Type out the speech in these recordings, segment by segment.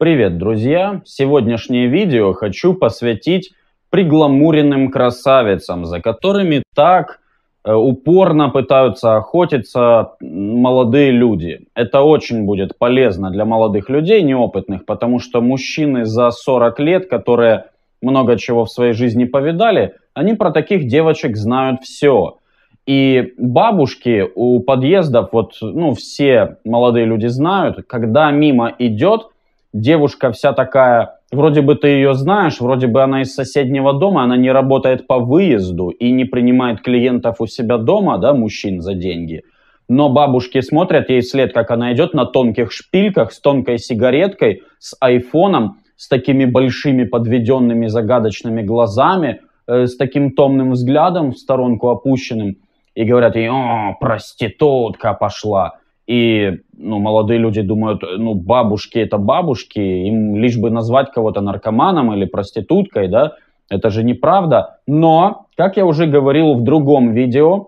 Привет, друзья! Сегодняшнее видео хочу посвятить пригламуренным красавицам, за которыми так э, упорно пытаются охотиться молодые люди. Это очень будет полезно для молодых людей, неопытных, потому что мужчины за 40 лет, которые много чего в своей жизни повидали, они про таких девочек знают все. И бабушки у подъездов, вот, ну, все молодые люди знают, когда мимо идет – девушка вся такая, вроде бы ты ее знаешь, вроде бы она из соседнего дома, она не работает по выезду и не принимает клиентов у себя дома, да, мужчин за деньги. Но бабушки смотрят ей след, как она идет на тонких шпильках, с тонкой сигареткой, с айфоном, с такими большими подведенными загадочными глазами, э, с таким томным взглядом в сторонку опущенным. И говорят ей, о, проститутка пошла. И ну, молодые люди думают, ну, бабушки это бабушки, им лишь бы назвать кого-то наркоманом или проституткой, да, это же неправда. Но, как я уже говорил в другом видео,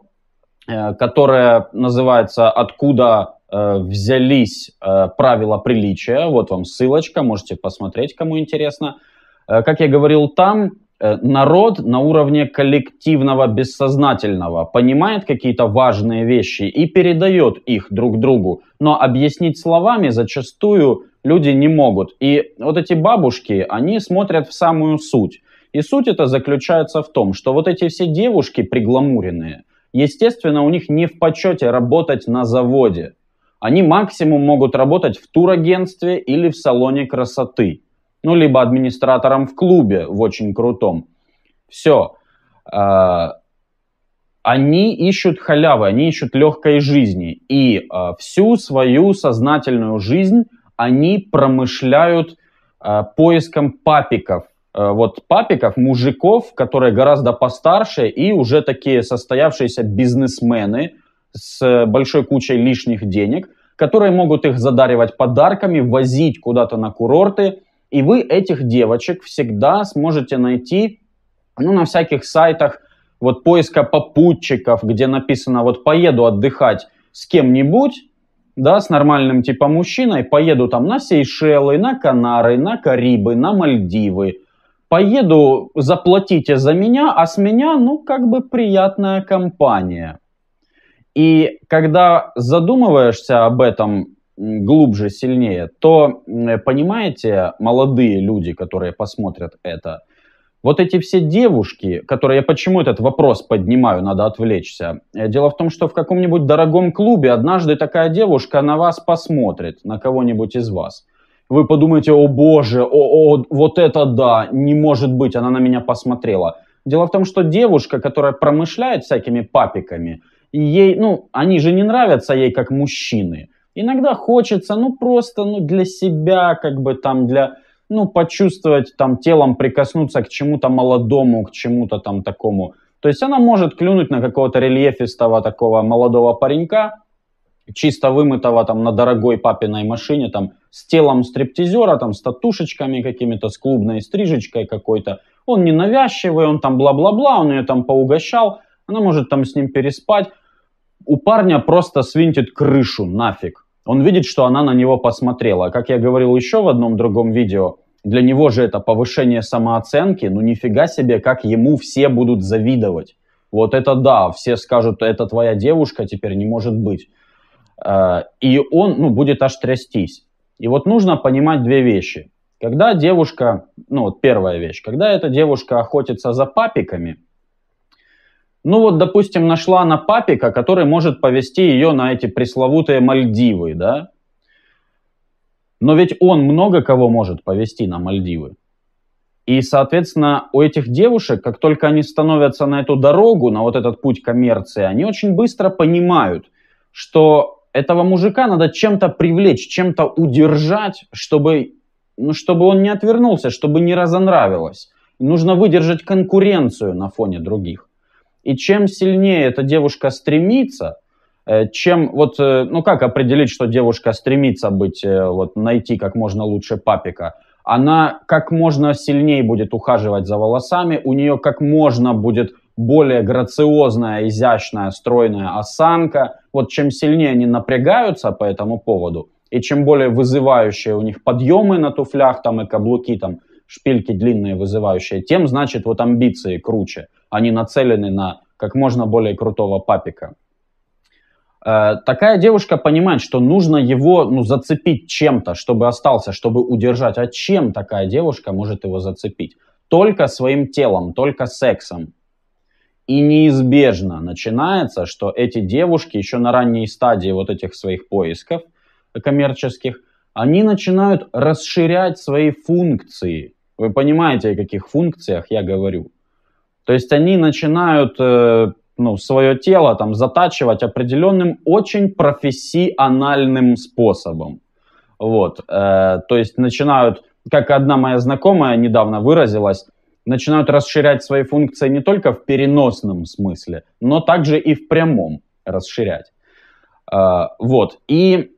э, которое называется «Откуда э, взялись э, правила приличия», вот вам ссылочка, можете посмотреть, кому интересно. Как я говорил там, Э, народ на уровне коллективного бессознательного понимает какие-то важные вещи и передает их друг другу, но объяснить словами зачастую люди не могут. И вот эти бабушки, они смотрят в самую суть. И суть это заключается в том, что вот эти все девушки пригламуренные, естественно, у них не в почете работать на заводе. Они максимум могут работать в турагентстве или в салоне красоты ну, либо администратором в клубе в очень крутом. Все. А, они ищут халявы, они ищут легкой жизни. И а, всю свою сознательную жизнь они промышляют а, поиском папиков. Вот папиков, мужиков, которые гораздо постарше и уже такие состоявшиеся бизнесмены с большой кучей лишних денег, которые могут их задаривать подарками, возить куда-то на курорты – и вы этих девочек всегда сможете найти ну, на всяких сайтах вот поиска попутчиков, где написано вот поеду отдыхать с кем-нибудь, да, с нормальным типа мужчиной, поеду там на Сейшелы, на Канары, на Карибы, на Мальдивы, поеду, заплатите за меня, а с меня, ну, как бы приятная компания. И когда задумываешься об этом, глубже, сильнее, то, понимаете, молодые люди, которые посмотрят это, вот эти все девушки, которые я почему этот вопрос поднимаю, надо отвлечься. Э, дело в том, что в каком-нибудь дорогом клубе однажды такая девушка на вас посмотрит, на кого-нибудь из вас. Вы подумаете, о боже, о, о, вот это да, не может быть, она на меня посмотрела. Дело в том, что девушка, которая промышляет всякими папиками, ей, ну, они же не нравятся ей как мужчины. Иногда хочется, ну, просто, ну, для себя, как бы там, для, ну, почувствовать, там, телом прикоснуться к чему-то молодому, к чему-то там такому. То есть она может клюнуть на какого-то рельефистого такого молодого паренька, чисто вымытого там на дорогой папиной машине, там, с телом стриптизера, там, с татушечками какими-то, с клубной стрижечкой какой-то. Он ненавязчивый, он там бла-бла-бла, он ее там поугощал, она может там с ним переспать, у парня просто свинтит крышу нафиг. Он видит, что она на него посмотрела. А как я говорил еще в одном другом видео, для него же это повышение самооценки, ну нифига себе, как ему все будут завидовать. Вот это да, все скажут, это твоя девушка теперь не может быть. Э, и он ну, будет аж трястись. И вот нужно понимать две вещи. Когда девушка, ну вот первая вещь, когда эта девушка охотится за папиками – ну вот, допустим, нашла она папика, который может повести ее на эти пресловутые Мальдивы, да? Но ведь он много кого может повести на Мальдивы. И, соответственно, у этих девушек, как только они становятся на эту дорогу, на вот этот путь коммерции, они очень быстро понимают, что этого мужика надо чем-то привлечь, чем-то удержать, чтобы, ну, чтобы он не отвернулся, чтобы не разонравилось. Нужно выдержать конкуренцию на фоне других. И чем сильнее эта девушка стремится, э, чем вот, э, ну как определить, что девушка стремится быть, э, вот найти как можно лучше папика? Она как можно сильнее будет ухаживать за волосами, у нее как можно будет более грациозная, изящная, стройная осанка. Вот чем сильнее они напрягаются по этому поводу, и чем более вызывающие у них подъемы на туфлях там и каблуки, там шпильки длинные вызывающие, тем, значит, вот амбиции круче – они нацелены на как можно более крутого папика. Э, такая девушка понимает, что нужно его ну, зацепить чем-то, чтобы остался, чтобы удержать. А чем такая девушка может его зацепить? Только своим телом, только сексом. И неизбежно начинается, что эти девушки еще на ранней стадии вот этих своих поисков коммерческих, они начинают расширять свои функции. Вы понимаете, о каких функциях я говорю? То есть они начинают э, ну, свое тело там затачивать определенным очень профессиональным способом. Вот, э, то есть начинают, как одна моя знакомая недавно выразилась, начинают расширять свои функции не только в переносном смысле, но также и в прямом расширять. Э, вот, и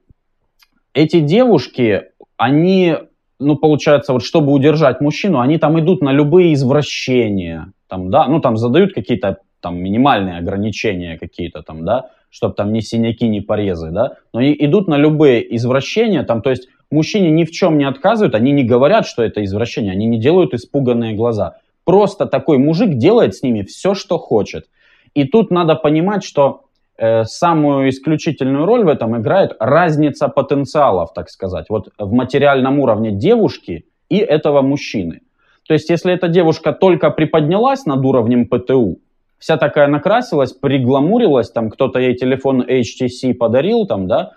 эти девушки, они ну, получается, вот чтобы удержать мужчину, они там идут на любые извращения, там, да, ну, там задают какие-то там минимальные ограничения какие-то там, да, чтобы там ни синяки, ни порезы, да, но и идут на любые извращения, там, то есть мужчине ни в чем не отказывают, они не говорят, что это извращение, они не делают испуганные глаза. Просто такой мужик делает с ними все, что хочет. И тут надо понимать, что Э, самую исключительную роль в этом играет разница потенциалов, так сказать, вот в материальном уровне девушки и этого мужчины. То есть, если эта девушка только приподнялась над уровнем ПТУ, вся такая накрасилась, пригламурилась, там кто-то ей телефон HTC подарил, там, да,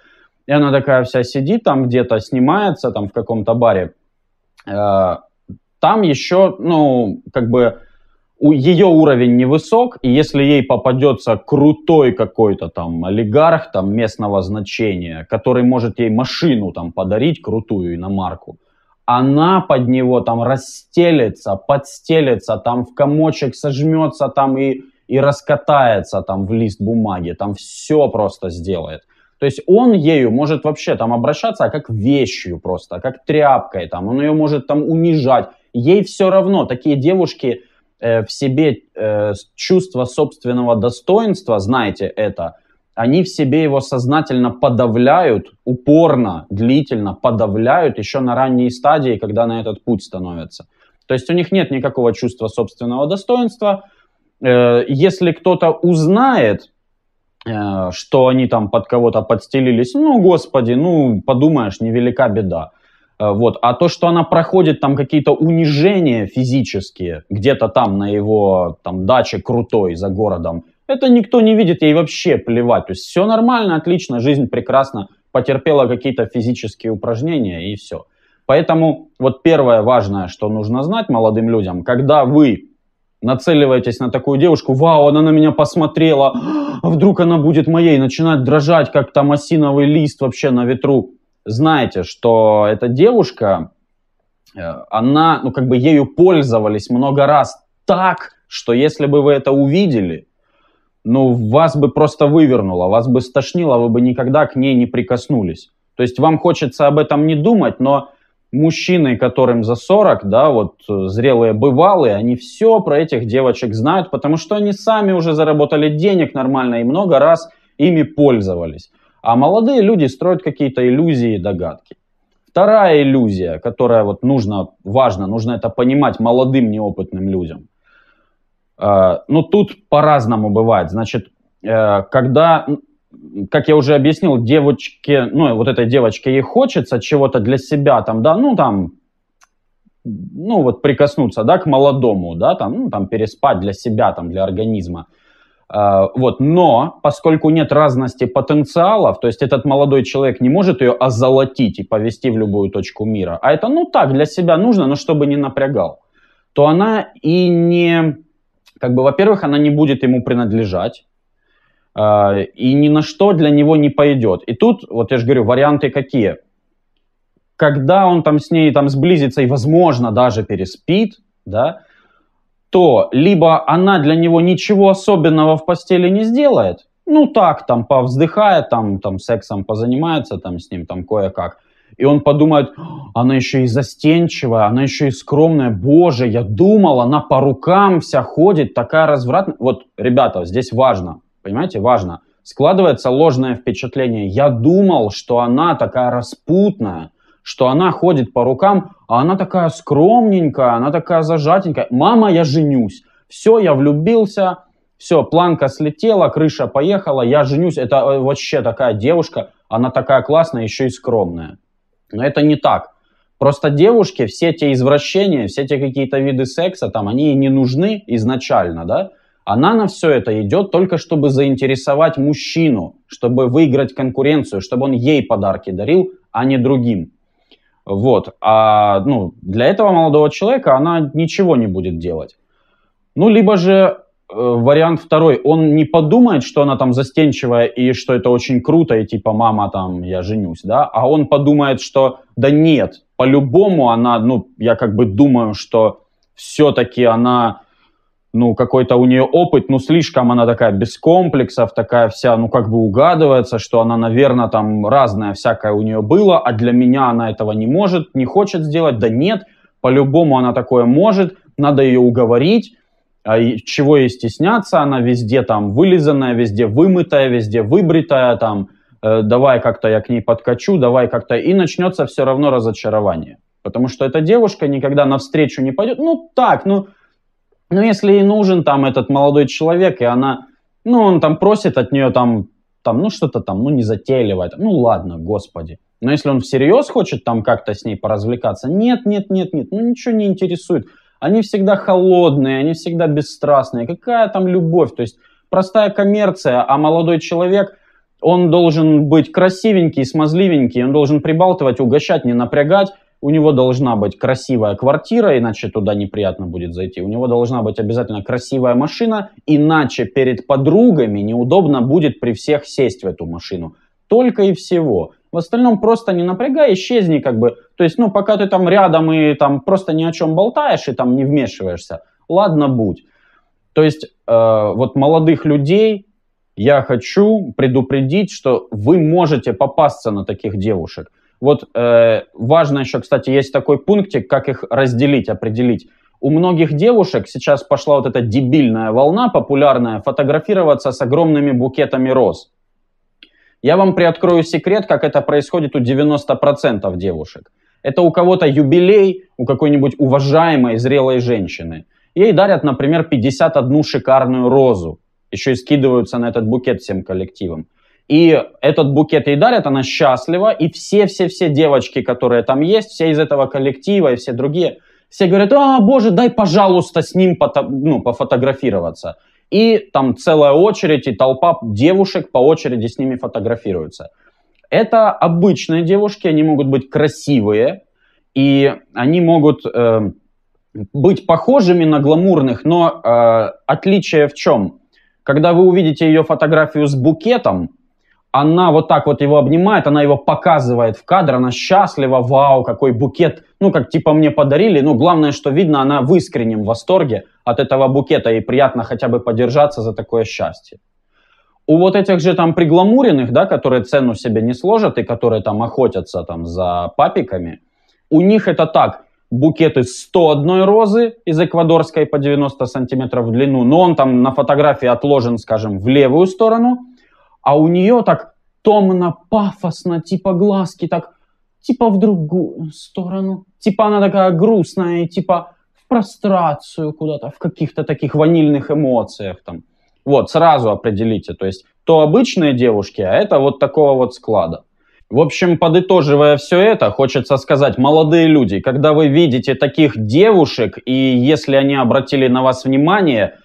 и она такая вся сидит там где-то, снимается там в каком-то баре, э, там еще, ну, как бы у ее уровень невысок, и если ей попадется крутой какой-то там олигарх там местного значения, который может ей машину там подарить, крутую иномарку, она под него там расстелится, подстелится, там в комочек сожмется там и, и раскатается там в лист бумаги, там все просто сделает. То есть он ею может вообще там обращаться а как вещью просто, как тряпкой там, он ее может там унижать. Ей все равно, такие девушки, Э, в себе э, чувство собственного достоинства, знаете это, они в себе его сознательно подавляют, упорно, длительно подавляют еще на ранней стадии, когда на этот путь становятся. То есть у них нет никакого чувства собственного достоинства. Э, если кто-то узнает, что они там под кого-то подстелились, ну, господи, ну, подумаешь, невелика беда. Э, вот. А то, что она проходит там какие-то унижения физические, где-то там на его там, даче крутой за городом, это никто не видит, ей вообще плевать. То есть все нормально, отлично, жизнь прекрасна, потерпела какие-то физические упражнения и все. Поэтому вот первое важное, что нужно знать молодым людям, когда вы нацеливаетесь на такую девушку, вау, она на меня посмотрела, а вдруг она будет моей, начинает дрожать, как там осиновый лист вообще на ветру знаете, что эта девушка, э, она, ну, как бы ею пользовались много раз так, что если бы вы это увидели, ну, вас бы просто вывернуло, вас бы стошнило, вы бы никогда к ней не прикоснулись. То есть вам хочется об этом не думать, но мужчины, которым за 40, да, вот э, зрелые бывалые, они все про этих девочек знают, потому что они сами уже заработали денег нормально и много раз ими пользовались. А молодые люди строят какие-то иллюзии и догадки. Вторая иллюзия, которая вот нужно, важно, нужно это понимать молодым неопытным людям. Э, Но ну, тут по-разному бывает. Значит, э, когда, как я уже объяснил, девочке, ну, вот этой девочке ей хочется чего-то для себя, там, да, ну, там, ну, вот прикоснуться, да, к молодому, да, там, ну, там, переспать для себя, там, для организма – а, вот. Но поскольку нет разности потенциалов, то есть этот молодой человек не может ее озолотить и повести в любую точку мира, а это ну так для себя нужно, но чтобы не напрягал, то она и не, как бы, во-первых, она не будет ему принадлежать, а, и ни на что для него не пойдет. И тут, вот я же говорю, варианты какие? Когда он там с ней там сблизится и, возможно, даже переспит, да, то либо она для него ничего особенного в постели не сделает, ну так, там, повздыхает, там, там, сексом позанимается, там, с ним, там, кое-как. И он подумает, «А она еще и застенчивая, она еще и скромная. Боже, я думал, она по рукам вся ходит, такая развратная. Вот, ребята, здесь важно, понимаете, важно. Складывается ложное впечатление. Я думал, что она такая распутная, что она ходит по рукам, а она такая скромненькая, она такая зажатенькая. Мама, я женюсь. Все, я влюбился, все, планка слетела, крыша поехала, я женюсь. Это э, вообще такая девушка, она такая классная, еще и скромная. Но это не так. Просто девушке все те извращения, все те какие-то виды секса, там, они не нужны изначально, да? Она на все это идет только чтобы заинтересовать мужчину, чтобы выиграть конкуренцию, чтобы он ей подарки дарил, а не другим. Вот. А ну, для этого молодого человека она ничего не будет делать. Ну, либо же э, вариант второй. Он не подумает, что она там застенчивая и что это очень круто, и типа, мама, там, я женюсь, да? А он подумает, что да нет, по-любому она, ну, я как бы думаю, что все-таки она ну, какой-то у нее опыт, ну, слишком она такая без комплексов, такая вся, ну, как бы угадывается, что она, наверное, там разная всякая у нее было, а для меня она этого не может, не хочет сделать, да нет, по-любому она такое может, надо ее уговорить, а чего ей стесняться, она везде там вылизанная, везде вымытая, везде выбритая, там, э, давай как-то я к ней подкачу, давай как-то, и начнется все равно разочарование. Потому что эта девушка никогда навстречу не пойдет, ну, так, ну, но ну, если и нужен там этот молодой человек, и она, ну, он там просит от нее там, там ну, что-то там, ну, не незатейливое, ну, ладно, господи. Но если он всерьез хочет там как-то с ней поразвлекаться, нет, нет, нет, нет, ну, ничего не интересует. Они всегда холодные, они всегда бесстрастные. Какая там любовь? То есть простая коммерция, а молодой человек, он должен быть красивенький, смазливенький, он должен прибалтывать, угощать, не напрягать, у него должна быть красивая квартира, иначе туда неприятно будет зайти. У него должна быть обязательно красивая машина, иначе перед подругами неудобно будет при всех сесть в эту машину. Только и всего. В остальном просто не напрягай, исчезни как бы. То есть, ну, пока ты там рядом и там просто ни о чем болтаешь и там не вмешиваешься, ладно, будь. То есть, э, вот молодых людей я хочу предупредить, что вы можете попасться на таких девушек. Вот э, важно еще, кстати, есть такой пунктик, как их разделить, определить. У многих девушек сейчас пошла вот эта дебильная волна популярная фотографироваться с огромными букетами роз. Я вам приоткрою секрет, как это происходит у 90% девушек. Это у кого-то юбилей, у какой-нибудь уважаемой зрелой женщины. Ей дарят, например, 51 шикарную розу. Еще и скидываются на этот букет всем коллективом. И этот букет ей дарят, она счастлива, и все-все-все девочки, которые там есть, все из этого коллектива и все другие, все говорят, а, боже, дай, пожалуйста, с ним пото- ну, пофотографироваться. И там целая очередь, и толпа девушек по очереди с ними фотографируются. Это обычные девушки, они могут быть красивые, и они могут э, быть похожими на гламурных, но э, отличие в чем? Когда вы увидите ее фотографию с букетом, она вот так вот его обнимает, она его показывает в кадр, она счастлива, вау, какой букет, ну, как типа мне подарили, ну, главное, что видно, она в искреннем восторге от этого букета, и приятно хотя бы подержаться за такое счастье. У вот этих же там пригламуренных, да, которые цену себе не сложат и которые там охотятся там за папиками, у них это так, букет из 101 розы из эквадорской по 90 сантиметров в длину, но он там на фотографии отложен, скажем, в левую сторону – а у нее так томно, пафосно, типа глазки так, типа в другую сторону. Типа она такая грустная, типа в прострацию куда-то, в каких-то таких ванильных эмоциях там. Вот, сразу определите. То есть то обычные девушки, а это вот такого вот склада. В общем, подытоживая все это, хочется сказать, молодые люди, когда вы видите таких девушек, и если они обратили на вас внимание,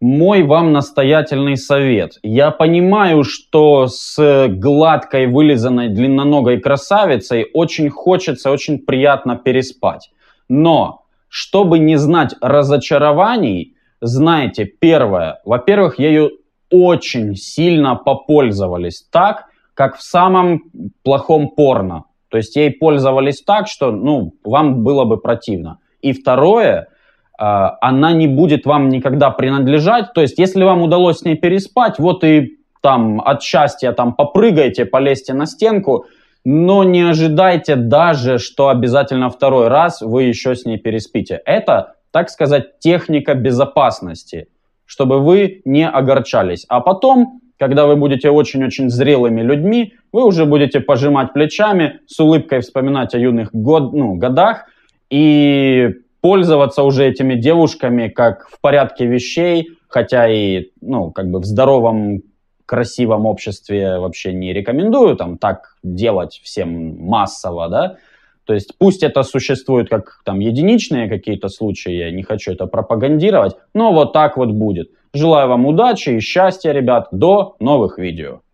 мой вам настоятельный совет. Я понимаю, что с гладкой, вылизанной, длинноногой красавицей очень хочется, очень приятно переспать. Но, чтобы не знать разочарований, знаете, первое, во-первых, ею очень сильно попользовались так, как в самом плохом порно. То есть ей пользовались так, что ну, вам было бы противно. И второе – Э, она не будет вам никогда принадлежать. То есть, если вам удалось с ней переспать, вот и там от счастья там попрыгайте, полезьте на стенку, но не ожидайте даже, что обязательно второй раз вы еще с ней переспите. Это, так сказать, техника безопасности, чтобы вы не огорчались. А потом, когда вы будете очень-очень зрелыми людьми, вы уже будете пожимать плечами, с улыбкой вспоминать о юных год, ну, годах и пользоваться уже этими девушками как в порядке вещей, хотя и, ну, как бы в здоровом красивом обществе вообще не рекомендую там так делать всем массово, да. То есть пусть это существует как там единичные какие-то случаи, я не хочу это пропагандировать, но вот так вот будет. Желаю вам удачи и счастья, ребят. До новых видео.